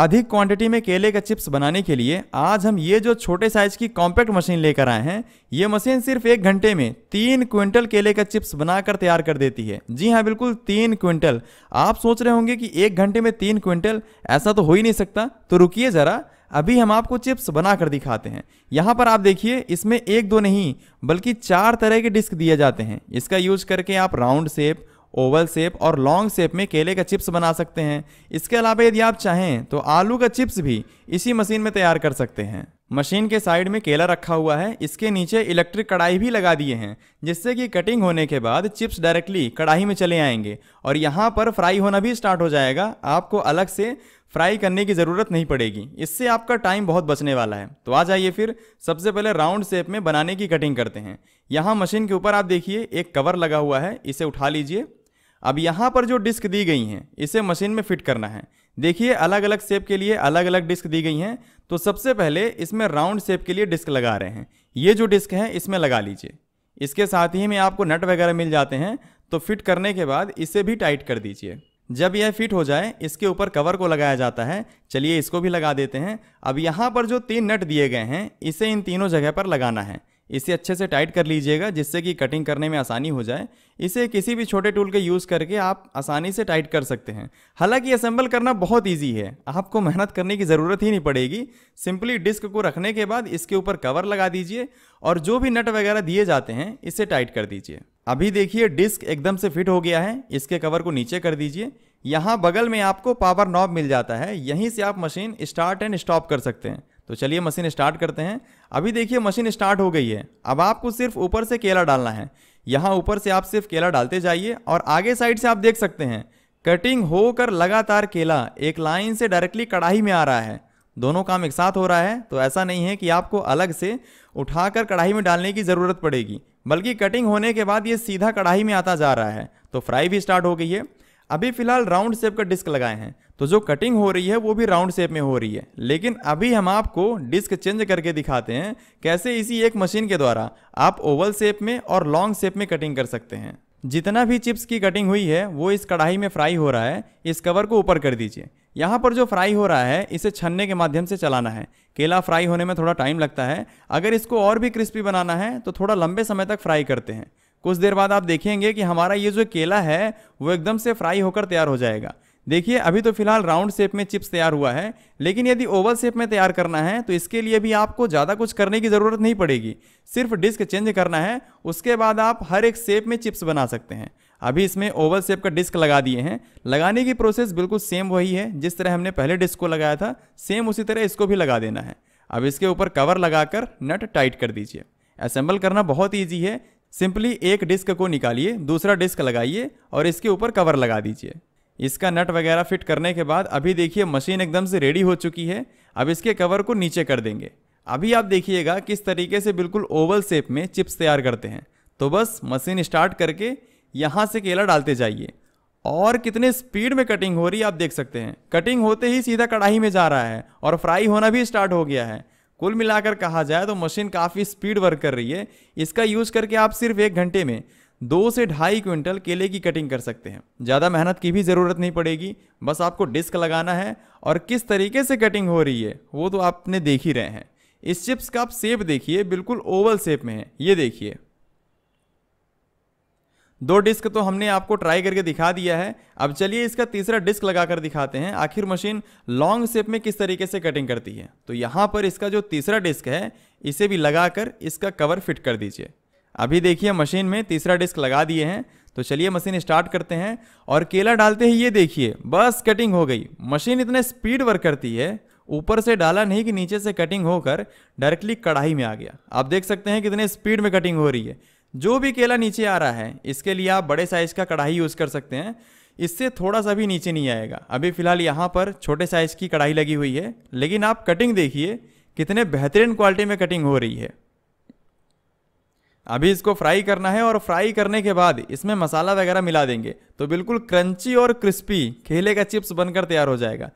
अधिक क्वांटिटी में केले का चिप्स बनाने के लिए आज हम ये जो छोटे साइज की कॉम्पैक्ट मशीन लेकर आए हैं ये मशीन सिर्फ एक घंटे में तीन क्विंटल केले का चिप्स बनाकर तैयार कर देती है जी हाँ बिल्कुल तीन क्विंटल आप सोच रहे होंगे कि एक घंटे में तीन क्विंटल ऐसा तो हो ही नहीं सकता तो रुकिए ज़रा अभी हम आपको चिप्स बना कर दिखाते हैं यहाँ पर आप देखिए इसमें एक दो नहीं बल्कि चार तरह के डिस्क दिए जाते हैं इसका यूज करके आप राउंड शेप ओवल शेप और लॉन्ग शेप में केले का चिप्स बना सकते हैं इसके अलावा यदि आप चाहें तो आलू का चिप्स भी इसी मशीन में तैयार कर सकते हैं मशीन के साइड में केला रखा हुआ है इसके नीचे इलेक्ट्रिक कढ़ाई भी लगा दिए हैं जिससे कि कटिंग होने के बाद चिप्स डायरेक्टली कढ़ाई में चले आएंगे और यहाँ पर फ्राई होना भी स्टार्ट हो जाएगा आपको अलग से फ्राई करने की ज़रूरत नहीं पड़ेगी इससे आपका टाइम बहुत बचने वाला है तो आ जाइए फिर सबसे पहले राउंड शेप में बनाने की कटिंग करते हैं यहाँ मशीन के ऊपर आप देखिए एक कवर लगा हुआ है इसे उठा लीजिए अब यहाँ पर जो डिस्क दी गई हैं इसे मशीन में फिट करना है देखिए अलग अलग शेप के लिए अलग अलग डिस्क दी गई हैं तो सबसे पहले इसमें राउंड शेप के लिए डिस्क लगा रहे हैं ये जो डिस्क है इसमें लगा लीजिए इसके साथ ही में आपको नट वगैरह मिल जाते हैं तो फिट करने के बाद इसे भी टाइट कर दीजिए जब यह फिट हो जाए इसके ऊपर कवर को लगाया जाता है चलिए इसको भी लगा देते हैं अब यहाँ पर जो तीन नट दिए गए हैं इसे इन तीनों जगह पर लगाना है इसे अच्छे से टाइट कर लीजिएगा जिससे कि कटिंग करने में आसानी हो जाए इसे किसी भी छोटे टूल के यूज़ करके आप आसानी से टाइट कर सकते हैं हालांकि असेंबल करना बहुत ईजी है आपको मेहनत करने की ज़रूरत ही नहीं पड़ेगी सिंपली डिस्क को रखने के बाद इसके ऊपर कवर लगा दीजिए और जो भी नट वगैरह दिए जाते हैं इसे टाइट कर दीजिए अभी देखिए डिस्क एकदम से फिट हो गया है इसके कवर को नीचे कर दीजिए यहाँ बगल में आपको पावर नॉब मिल जाता है यहीं से आप मशीन स्टार्ट एंड स्टॉप कर सकते हैं तो चलिए मशीन स्टार्ट करते हैं अभी देखिए मशीन स्टार्ट हो गई है अब आपको सिर्फ ऊपर से केला डालना है यहाँ ऊपर से आप सिर्फ केला डालते जाइए और आगे साइड से आप देख सकते हैं कटिंग होकर लगातार केला एक लाइन से डायरेक्टली कढ़ाई में आ रहा है दोनों काम एक साथ हो रहा है तो ऐसा नहीं है कि आपको अलग से उठाकर कढ़ाई में डालने की ज़रूरत पड़ेगी बल्कि कटिंग होने के बाद ये सीधा कढ़ाई में आता जा रहा है तो फ्राई भी स्टार्ट हो गई है अभी फिलहाल राउंड शेप का डिस्क लगाए हैं तो जो कटिंग हो रही है वो भी राउंड शेप में हो रही है लेकिन अभी हम आपको डिस्क चेंज करके दिखाते हैं कैसे इसी एक मशीन के द्वारा आप ओवल शेप में और लॉन्ग शेप में कटिंग कर सकते हैं जितना भी चिप्स की कटिंग हुई है वो इस कढ़ाई में फ्राई हो रहा है इस कवर को ऊपर कर दीजिए यहाँ पर जो फ्राई हो रहा है इसे छन्ने के माध्यम से चलाना है केला फ्राई होने में थोड़ा टाइम लगता है अगर इसको और भी क्रिस्पी बनाना है तो थोड़ा लंबे समय तक फ्राई करते हैं कुछ देर बाद आप देखेंगे कि हमारा ये जो केला है वो एकदम से फ्राई होकर तैयार हो जाएगा देखिए अभी तो फिलहाल राउंड शेप में चिप्स तैयार हुआ है लेकिन यदि ओवल शेप में तैयार करना है तो इसके लिए भी आपको ज़्यादा कुछ करने की ज़रूरत नहीं पड़ेगी सिर्फ डिस्क चेंज करना है उसके बाद आप हर एक शेप में चिप्स बना सकते हैं अभी इसमें ओवल शेप का डिस्क लगा दिए हैं लगाने की प्रोसेस बिल्कुल सेम वही है जिस तरह हमने पहले डिस्क को लगाया था सेम उसी तरह इसको भी लगा देना है अब इसके ऊपर कवर लगाकर नट टाइट कर दीजिए असेंबल करना बहुत ईजी है सिंपली एक डिस्क को निकालिए दूसरा डिस्क लगाइए और इसके ऊपर कवर लगा दीजिए इसका नट वगैरह फिट करने के बाद अभी देखिए मशीन एकदम से रेडी हो चुकी है अब इसके कवर को नीचे कर देंगे अभी आप देखिएगा किस तरीके से बिल्कुल ओवल शेप में चिप्स तैयार करते हैं तो बस मशीन स्टार्ट करके यहाँ से केला डालते जाइए और कितने स्पीड में कटिंग हो रही है आप देख सकते हैं कटिंग होते ही सीधा कढ़ाई में जा रहा है और फ्राई होना भी स्टार्ट हो गया है कुल मिलाकर कहा जाए तो मशीन काफ़ी स्पीड वर्क कर रही है इसका यूज़ करके आप सिर्फ एक घंटे में दो से ढाई क्विंटल केले की कटिंग कर सकते हैं ज़्यादा मेहनत की भी ज़रूरत नहीं पड़ेगी बस आपको डिस्क लगाना है और किस तरीके से कटिंग हो रही है वो तो आपने देख ही रहे हैं इस चिप्स का आप सेप देखिए बिल्कुल ओवल सेप में है ये देखिए दो डिस्क तो हमने आपको ट्राई करके दिखा दिया है अब चलिए इसका तीसरा डिस्क लगा कर दिखाते हैं आखिर मशीन लॉन्ग शेप में किस तरीके से कटिंग करती है तो यहाँ पर इसका जो तीसरा डिस्क है इसे भी लगा कर इसका कवर फिट कर दीजिए अभी देखिए मशीन में तीसरा डिस्क लगा दिए हैं तो चलिए मशीन स्टार्ट करते हैं और केला डालते ही ये देखिए बस कटिंग हो गई मशीन इतने स्पीड वर्क करती है ऊपर से डाला नहीं कि नीचे से कटिंग होकर डायरेक्टली कढ़ाई में आ गया आप देख सकते हैं कितने स्पीड में कटिंग हो रही है जो भी केला नीचे आ रहा है इसके लिए आप बड़े साइज़ का कढ़ाई यूज़ कर सकते हैं इससे थोड़ा सा भी नीचे नहीं आएगा अभी फ़िलहाल यहाँ पर छोटे साइज़ की कढ़ाई लगी हुई है लेकिन आप कटिंग देखिए कितने बेहतरीन क्वालिटी में कटिंग हो रही है अभी इसको फ्राई करना है और फ्राई करने के बाद इसमें मसाला वगैरह मिला देंगे तो बिल्कुल क्रंची और क्रिस्पी खेले का चिप्स बनकर तैयार हो जाएगा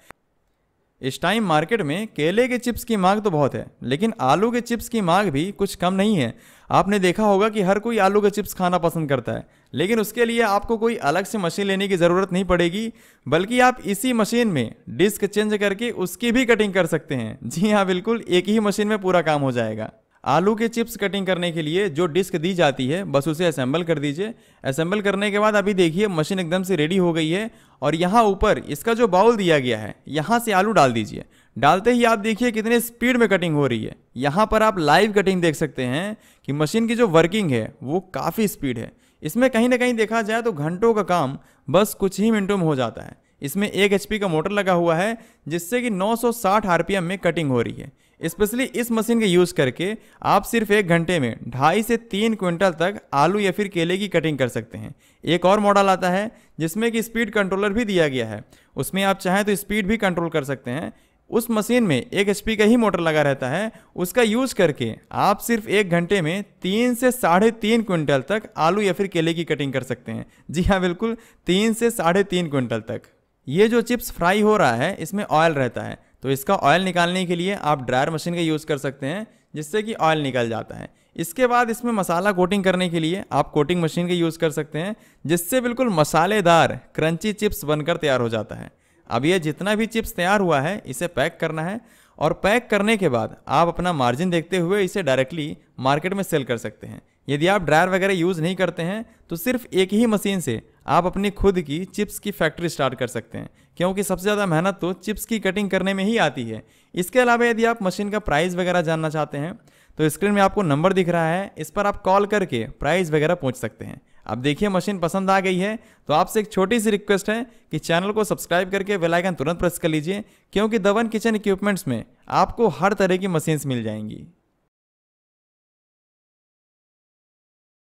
इस टाइम मार्केट में केले के चिप्स की मांग तो बहुत है लेकिन आलू के चिप्स की मांग भी कुछ कम नहीं है आपने देखा होगा कि हर कोई आलू के चिप्स खाना पसंद करता है लेकिन उसके लिए आपको कोई अलग से मशीन लेने की ज़रूरत नहीं पड़ेगी बल्कि आप इसी मशीन में डिस्क चेंज करके उसकी भी कटिंग कर सकते हैं जी हाँ बिल्कुल एक ही मशीन में पूरा काम हो जाएगा आलू के चिप्स कटिंग करने के लिए जो डिस्क दी जाती है बस उसे असेंबल कर दीजिए असेंबल करने के बाद अभी देखिए मशीन एकदम से रेडी हो गई है और यहाँ ऊपर इसका जो बाउल दिया गया है यहाँ से आलू डाल दीजिए डालते ही आप देखिए कितने स्पीड में कटिंग हो रही है यहाँ पर आप लाइव कटिंग देख सकते हैं कि मशीन की जो वर्किंग है वो काफ़ी स्पीड है इसमें कहीं ना कहीं देखा जाए तो घंटों का काम बस कुछ ही मिनटों में हो जाता है इसमें एक एच का मोटर लगा हुआ है जिससे कि 960 आरपीएम में कटिंग हो रही है स्पेशली इस मशीन का यूज़ करके आप सिर्फ एक घंटे में ढाई से तीन क्विंटल तक आलू या फिर केले की कटिंग कर सकते हैं एक और मॉडल आता है जिसमें कि स्पीड कंट्रोलर भी दिया गया है उसमें आप चाहें तो स्पीड भी कंट्रोल कर सकते हैं उस मशीन में एक एच का ही मोटर लगा रहता है उसका यूज़ करके आप सिर्फ एक घंटे में तीन से साढ़े तीन क्विंटल तक आलू या फिर केले की कटिंग कर सकते हैं जी हाँ बिल्कुल तीन से साढ़े तीन क्विंटल तक ये जो चिप्स फ्राई हो रहा है इसमें ऑयल रहता है तो इसका ऑयल निकालने के लिए आप ड्रायर मशीन का यूज़ कर सकते हैं जिससे कि ऑयल निकल जाता है इसके बाद इसमें मसाला कोटिंग करने के लिए आप कोटिंग मशीन का यूज़ कर सकते हैं जिससे बिल्कुल मसालेदार क्रंची चिप्स बनकर तैयार हो जाता है अब ये जितना भी चिप्स तैयार हुआ है इसे पैक करना है और पैक करने के बाद आप अपना मार्जिन देखते हुए इसे डायरेक्टली मार्केट में सेल कर सकते हैं यदि आप ड्रायर वगैरह यूज़ नहीं करते हैं तो सिर्फ एक ही मशीन से आप अपनी खुद की चिप्स की फैक्ट्री स्टार्ट कर सकते हैं क्योंकि सबसे ज़्यादा मेहनत तो चिप्स की कटिंग करने में ही आती है इसके अलावा यदि आप मशीन का प्राइस वगैरह जानना चाहते हैं तो स्क्रीन में आपको नंबर दिख रहा है इस पर आप कॉल करके प्राइस वगैरह पूछ सकते हैं अब देखिए मशीन पसंद आ गई है तो आपसे एक छोटी सी रिक्वेस्ट है कि चैनल को सब्सक्राइब करके बेल आइकन तुरंत प्रेस कर लीजिए क्योंकि दवन किचन इक्विपमेंट्स में आपको हर तरह की मशीन्स मिल जाएंगी